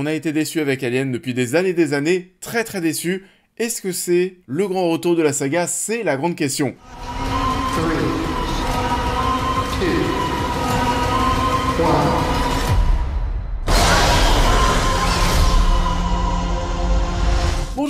On a été déçu avec Alien depuis des années des années, très très déçu. Est-ce que c'est le grand retour de la saga C'est la grande question.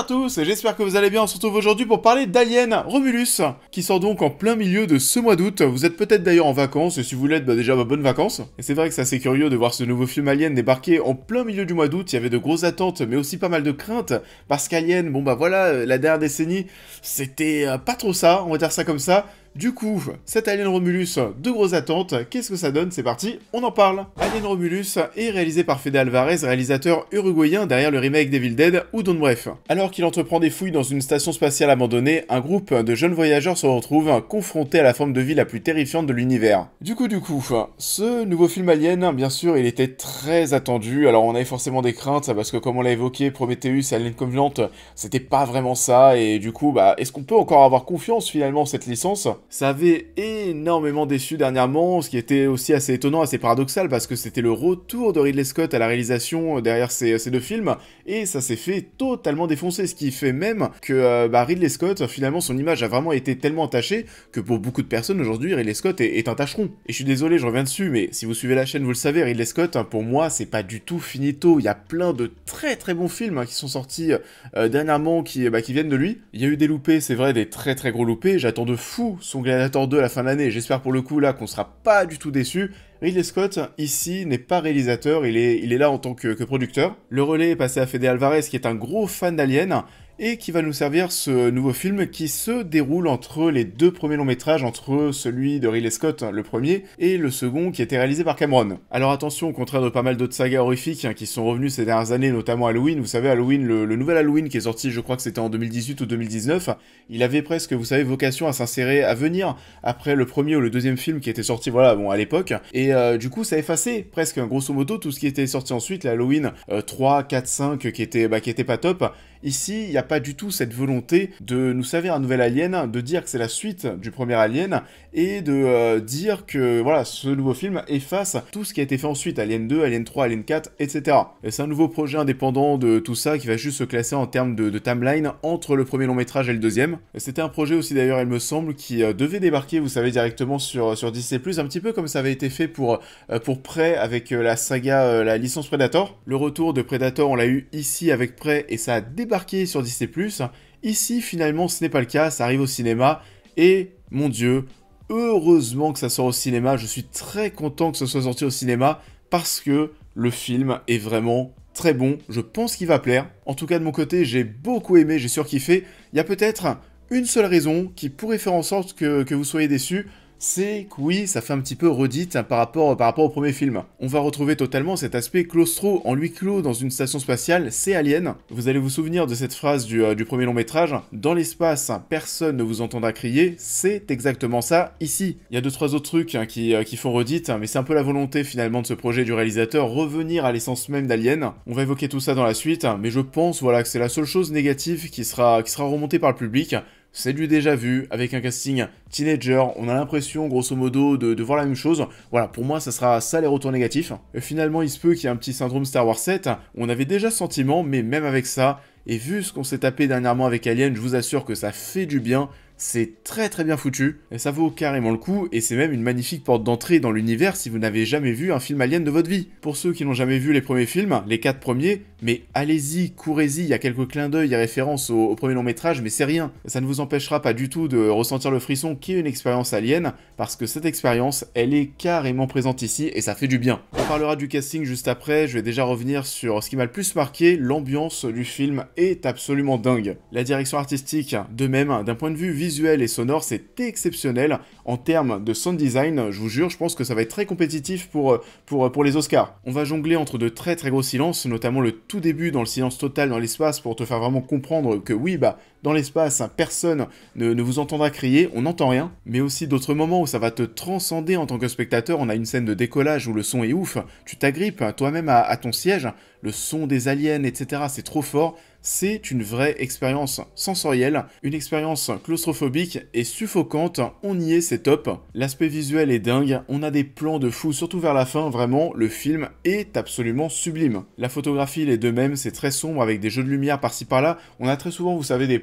à tous, j'espère que vous allez bien, on se retrouve aujourd'hui pour parler d'Alien Romulus, qui sort donc en plein milieu de ce mois d'août, vous êtes peut-être d'ailleurs en vacances, et si vous l'êtes, bah déjà, bah, bonnes vacances. Et c'est vrai que c'est assez curieux de voir ce nouveau film Alien débarquer en plein milieu du mois d'août, il y avait de grosses attentes, mais aussi pas mal de craintes, parce qu'Alien, bon bah voilà, euh, la dernière décennie, c'était euh, pas trop ça, on va dire ça comme ça, du coup, cet Alien Romulus, de grosses attentes, qu'est-ce que ça donne C'est parti, on en parle Alien Romulus est réalisé par Fede Alvarez, réalisateur uruguayen derrière le remake Devil Dead ou Don't Bref. Alors qu'il entreprend des fouilles dans une station spatiale abandonnée, un groupe de jeunes voyageurs se retrouve confronté à la forme de vie la plus terrifiante de l'univers. Du coup, du coup, ce nouveau film Alien, bien sûr, il était très attendu, alors on avait forcément des craintes, parce que comme on l'a évoqué, Prometheus et Alien Covenant, c'était pas vraiment ça, et du coup, bah, est-ce qu'on peut encore avoir confiance finalement en cette licence ça avait énormément déçu dernièrement, ce qui était aussi assez étonnant, assez paradoxal, parce que c'était le retour de Ridley Scott à la réalisation euh, derrière ces, deux films, et ça s'est fait totalement défoncer, ce qui fait même que euh, bah, Ridley Scott, finalement, son image a vraiment été tellement entachée que pour beaucoup de personnes aujourd'hui, Ridley Scott est, un tacheron. Et je suis désolé, je reviens dessus, mais si vous suivez la chaîne, vous le savez, Ridley Scott, hein, pour moi, c'est pas du tout finito. Il y a plein de très très bons films hein, qui sont sortis euh, dernièrement qui, bah, qui viennent de lui. Il y a eu des loupés, c'est vrai, des très très gros loupés. J'attends de fou son Gladiator 2 à la fin de l'année. J'espère pour le coup là qu'on sera pas du tout déçu. Ridley Scott, ici, n'est pas réalisateur, il est, il est là en tant que, que producteur. Le relais est passé à Fede Alvarez, qui est un gros fan d'Alien, et qui va nous servir ce nouveau film qui se déroule entre les deux premiers longs métrages, entre celui de Ridley Scott, le premier, et le second qui était réalisé par Cameron. Alors attention, au contraire de pas mal d'autres sagas horrifiques hein, qui sont revenus ces dernières années, notamment Halloween, vous savez, Halloween, le, nouvel Halloween qui est sorti, je crois que c'était en 2018 ou 2019, il avait presque, vous savez, vocation à s'insérer, à venir après le premier ou le deuxième film qui était sorti, voilà, bon, à l'époque, et euh, du coup, ça effaçait presque, hein, grosso modo, tout ce qui était sorti ensuite, l'Halloween 3, 4, 5, qui était, bah, qui était pas top. Ici, il y a pas du tout cette volonté de nous servir un nouvel Alien, de dire que c'est la suite du premier Alien, et de euh, dire que voilà, ce nouveau film efface tout ce qui a été fait ensuite, Alien 2, Alien 3, Alien 4, etc. Et c'est un nouveau projet indépendant de tout ça qui va juste se classer en termes de, timeline entre le premier long métrage et le deuxième. C'était un projet aussi d'ailleurs, il me semble, qui euh, devait débarquer, vous savez, directement sur, sur Disney+, un petit peu comme ça avait été fait pour, euh, pour Prey avec la saga, la licence Predator. Le retour de Predator, on l'a eu ici avec Prey, et ça a débarqué sur plus. Ici, finalement, ce n'est pas le cas, ça arrive au cinéma, et mon dieu, heureusement que ça sort au cinéma, je suis très content que ce soit sorti au cinéma, parce que le film est vraiment très bon, je pense qu'il va plaire. En tout cas, de mon côté, j'ai beaucoup aimé, j'ai surkiffé. Il y a peut-être une seule raison qui pourrait faire en sorte que, que vous soyez déçus, c'est que oui, ça fait un petit peu redite hein, par, rapport, au premier film. On va retrouver totalement cet aspect claustro en lui clos dans une station spatiale, c'est Alien. Vous allez vous souvenir de cette phrase du, euh, premier long métrage, dans l'espace, personne ne vous entendra crier, c'est exactement ça ici. Il y a deux trois autres trucs hein, euh, qui, font redite, hein, mais c'est un peu la volonté finalement de ce projet du réalisateur, revenir à l'essence même d'Alien. On va évoquer tout ça dans la suite, mais je pense voilà que c'est la seule chose négative qui sera, qui sera remontée par le public, c'est du déjà vu, avec un casting teenager, on a l'impression grosso modo de, voir la même chose. Voilà, pour moi ça sera ça les retours négatifs. Et finalement il se peut qu'il y ait un petit syndrome Star Wars 7, on avait déjà sentiment, mais même avec ça, et vu ce qu'on s'est tapé dernièrement avec Alien, je vous assure que ça fait du bien c'est très très bien foutu, et ça vaut carrément le coup, et c'est même une magnifique porte d'entrée dans l'univers si vous n'avez jamais vu un film alien de votre vie. Pour ceux qui n'ont jamais vu les premiers films, les quatre premiers, mais allez-y, courez-y, il y a quelques clins d'œil, il y a référence au, premier long métrage, mais c'est rien. Ça ne vous empêchera pas du tout de ressentir le frisson qui est une expérience alien, parce que cette expérience, elle est carrément présente ici, et ça fait du bien. On parlera du casting juste après, je vais déjà revenir sur ce qui m'a le plus marqué, l'ambiance du film est absolument dingue. La direction artistique, de même, d'un point de vue visuel, visuel et sonore, c'est exceptionnel. En termes de sound design, je vous jure, je pense que ça va être très compétitif pour, pour, pour les Oscars. On va jongler entre de très très gros silences, notamment le tout début dans le silence total dans l'espace pour te faire vraiment comprendre que oui, bah dans l'espace, hein, personne ne, vous entendra crier, on n'entend rien, mais aussi d'autres moments où ça va te transcender en tant que spectateur, on a une scène de décollage où le son est ouf, tu t'agrippes hein, toi-même à, à ton siège, le son des aliens, etc., c'est trop fort, c'est une vraie expérience sensorielle, une expérience claustrophobique et suffocante, on y est, c'est top. L'aspect visuel est dingue, on a des plans de fou, surtout vers la fin, vraiment, le film est absolument sublime. La photographie, les deux mêmes, c'est très sombre avec des jeux de lumière par-ci par-là, on a très souvent, vous savez, des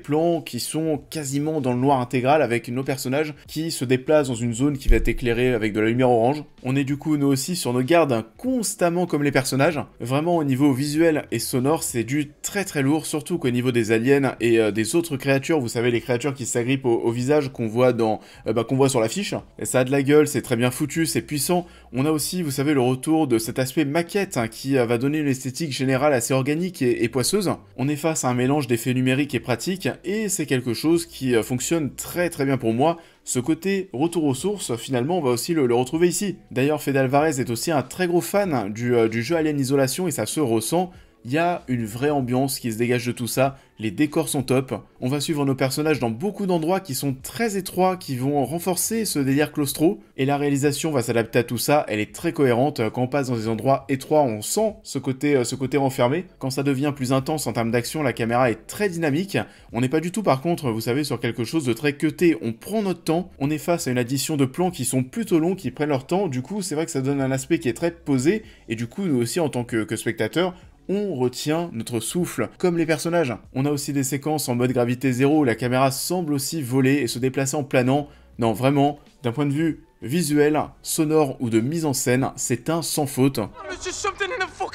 qui sont quasiment dans le noir intégral avec nos personnages qui se déplacent dans une zone qui va être éclairée avec de la lumière orange. On est du coup nous aussi sur nos gardes hein, constamment comme les personnages. Vraiment au niveau visuel et sonore c'est du très très lourd, surtout qu'au niveau des aliens et euh, des autres créatures, vous savez les créatures qui s'agrippent au, visage qu'on voit dans euh, bah, qu'on voit sur l'affiche. Ça a de la gueule, c'est très bien foutu, c'est puissant. On a aussi, vous savez, le retour de cet aspect maquette hein, qui euh, va donner une esthétique générale assez organique et poisseuse. On est face à un mélange d'effets numériques et pratiques et c'est quelque chose qui euh, fonctionne très très bien pour moi. Ce côté retour aux sources, finalement, on va aussi le, retrouver ici. D'ailleurs, Fede Alvarez est aussi un très gros fan du euh, jeu Alien Isolation et ça se ressent. Il y a une vraie ambiance qui se dégage de tout ça, les décors sont top, on va suivre nos personnages dans beaucoup d'endroits qui sont très étroits, qui vont renforcer ce délire claustro, et la réalisation va s'adapter à tout ça, elle est très cohérente, quand on passe dans des endroits étroits, on sent ce côté, euh, ce côté renfermé, quand ça devient plus intense en termes d'action, la caméra est très dynamique, on n'est pas du tout par contre, vous savez, sur quelque chose de très cuté, on prend notre temps, on est face à une addition de plans qui sont plutôt longs, qui prennent leur temps, du coup c'est vrai que ça donne un aspect qui est très posé, et du coup nous aussi en tant que, que spectateurs, on retient notre souffle, comme les personnages. On a aussi des séquences en mode gravité zéro où la caméra semble aussi voler et se déplacer en planant. Non, vraiment, d'un point de vue visuel, sonore ou de mise en scène, c'est un sans faute. Oh,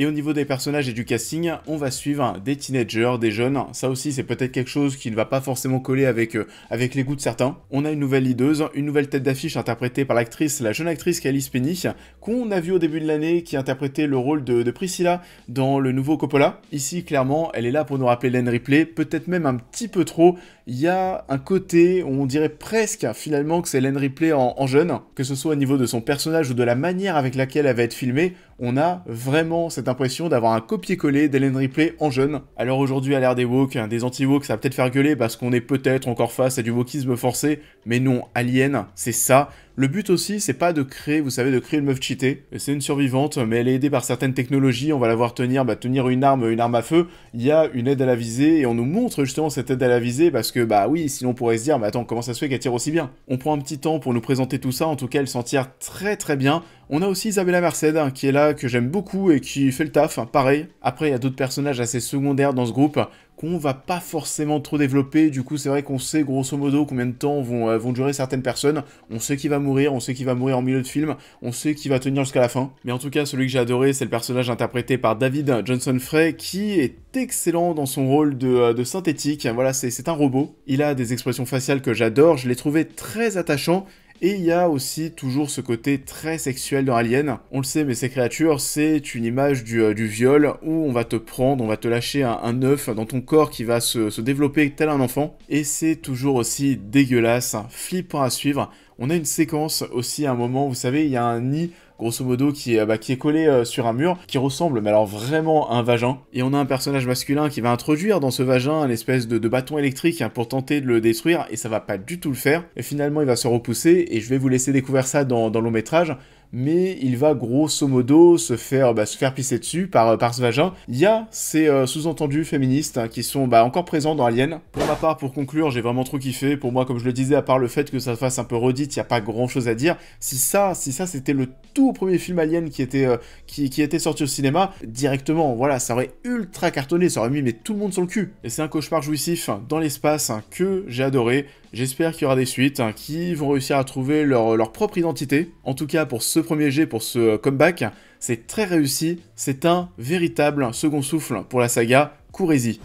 Et au niveau des personnages et du casting, on va suivre des teenagers, des jeunes. Ça aussi, c'est peut-être quelque chose qui ne va pas forcément coller avec, euh, avec les goûts de certains. On a une nouvelle leaduse, une nouvelle tête d'affiche interprétée par l'actrice, la jeune actrice Alice Penny, qu'on a vu au début de l'année, qui interprétait le rôle de, Priscilla dans le nouveau Coppola. Ici, clairement, elle est là pour nous rappeler Len Ripley, peut-être même un petit peu trop. Il y a un côté, on dirait presque finalement que c'est Len Ripley en jeune, que ce soit au niveau de son personnage ou de la manière avec laquelle elle va être filmée on a vraiment cette impression d'avoir un copier-coller d'Ellen Ripley en jeune. Alors aujourd'hui, à l'ère des woke, hein, des anti-woke, ça va peut-être faire gueuler parce qu'on est peut-être encore face à du wokisme forcé, mais non, Alien, c'est ça, le but aussi, c'est pas de créer, vous savez, de créer une meuf cheatée. C'est une survivante, mais elle est aidée par certaines technologies. On va la voir tenir, bah, tenir une arme, une arme à feu. Il y a une aide à la visée et on nous montre justement cette aide à la visée parce que, bah oui, sinon on pourrait se dire, mais bah, attends, comment ça se fait qu'elle tire aussi bien On prend un petit temps pour nous présenter tout ça. En tout cas, elle s'en tire très très bien. On a aussi Isabella Merced hein, qui est là, que j'aime beaucoup et qui fait le taf, hein, pareil. Après, il y a d'autres personnages assez secondaires dans ce groupe qu'on va pas forcément trop développer. Du coup, c'est vrai qu'on sait grosso modo combien de temps euh, vont, durer certaines personnes. On sait qui va mourir, on sait qui va mourir en milieu de film, on sait qui va tenir jusqu'à la fin. Mais en tout cas, celui que j'ai adoré, c'est le personnage interprété par David Johnson Frey, qui est excellent dans son rôle de, euh, de synthétique. Voilà, c'est un robot. Il a des expressions faciales que j'adore, je l'ai trouvé très attachant et il y a aussi toujours ce côté très sexuel dans Alien. On le sait, mais ces créatures, c'est une image euh, du, viol où on va te prendre, on va te lâcher un, un œuf dans ton corps qui va se, se développer tel un enfant. Et c'est toujours aussi dégueulasse, flippant à suivre. On a une séquence aussi à un moment, vous savez, il y a un nid grosso modo, qui est, bah, collé euh, sur un mur, qui ressemble, mais alors vraiment à un vagin. Et on a un personnage masculin qui va introduire dans ce vagin une espèce de, bâton électrique hein, pour tenter de le détruire, et ça va pas du tout le faire. Et finalement, il va se repousser, et je vais vous laisser découvrir ça dans, le long métrage mais il va grosso modo se faire, bah, se faire pisser dessus par, euh, par ce vagin. Il y a ces euh, sous-entendus féministes hein, qui sont bah, encore présents dans Alien. Pour ma part, pour conclure, j'ai vraiment trop kiffé. Pour moi, comme je le disais, à part le fait que ça fasse un peu redite, il n'y a pas grand-chose à dire. Si ça, si ça c'était le tout premier film Alien qui était, euh, qui, était sorti au cinéma, directement, voilà, ça aurait ultra cartonné, ça aurait mis mais, tout le monde sur le cul. Et c'est un cauchemar jouissif hein, dans l'espace hein, que j'ai adoré. J'espère qu'il y aura des suites qui vont réussir à trouver leur, leur propre identité. En tout cas, pour ceux premier jet, pour ce euh, comeback. C'est très réussi, c'est un véritable second souffle pour la saga. Courez-y.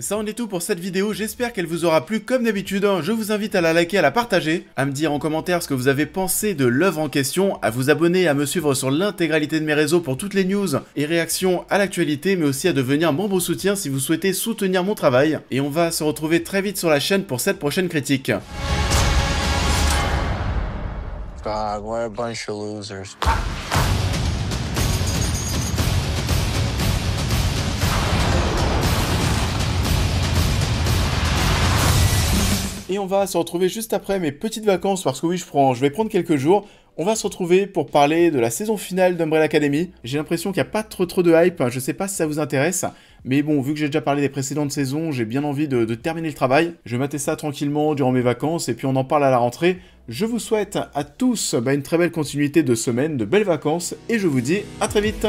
Ça en est tout pour cette vidéo, j'espère qu'elle vous aura plu comme d'habitude, hein. je vous invite à la liker, à la partager, à me dire en commentaire ce que vous avez pensé de l'œuvre en question, à vous abonner, à me suivre sur l'intégralité de mes réseaux pour toutes les news et réactions à l'actualité, mais aussi à devenir mon beau soutien si vous souhaitez soutenir mon travail, et on va se retrouver très vite sur la chaîne pour cette prochaine critique. a bunch of losers. on va se retrouver juste après mes petites vacances parce que oui, je prends, je vais prendre quelques jours. On va se retrouver pour parler de la saison finale d'Umbrella Academy. J'ai l'impression qu'il n'y a pas trop trop de hype, hein. je sais pas si ça vous intéresse, mais bon, vu que j'ai déjà parlé des précédentes saisons, j'ai bien envie de, terminer le travail. Je vais mater ça tranquillement durant mes vacances et puis on en parle à la rentrée. Je vous souhaite à tous bah, une très belle continuité de semaine, de belles vacances et je vous dis à très vite.